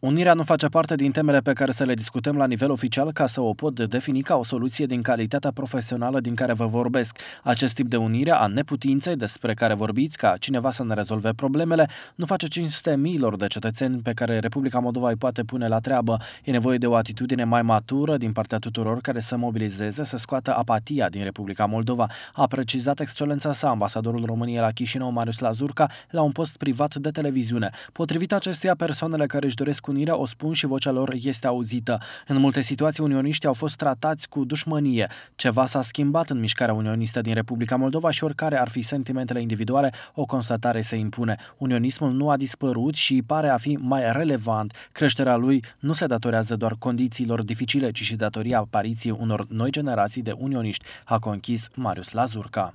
Unirea nu face parte din temele pe care să le discutăm la nivel oficial ca să o pot defini ca o soluție din calitatea profesională din care vă vorbesc. Acest tip de unire a neputinței despre care vorbiți, ca cineva să ne rezolve problemele, nu face cinste miilor de cetățeni pe care Republica Moldova îi poate pune la treabă. E nevoie de o atitudine mai matură din partea tuturor care să mobilizeze, să scoată apatia din Republica Moldova, a precizat excelența sa ambasadorul României la Chișinău, Marius Lazurca, la un post privat de televiziune. Potrivit acestuia, persoanele care își doresc răscunirea o spun și vocea lor este auzită. În multe situații, unioniștii au fost tratați cu dușmănie. Ceva s-a schimbat în mișcarea unionistă din Republica Moldova și oricare ar fi sentimentele individuale, o constatare se impune. Unionismul nu a dispărut și pare a fi mai relevant. Creșterea lui nu se datorează doar condițiilor dificile, ci și datoria apariției unor noi generații de unioniști, a conchis Marius Lazurca.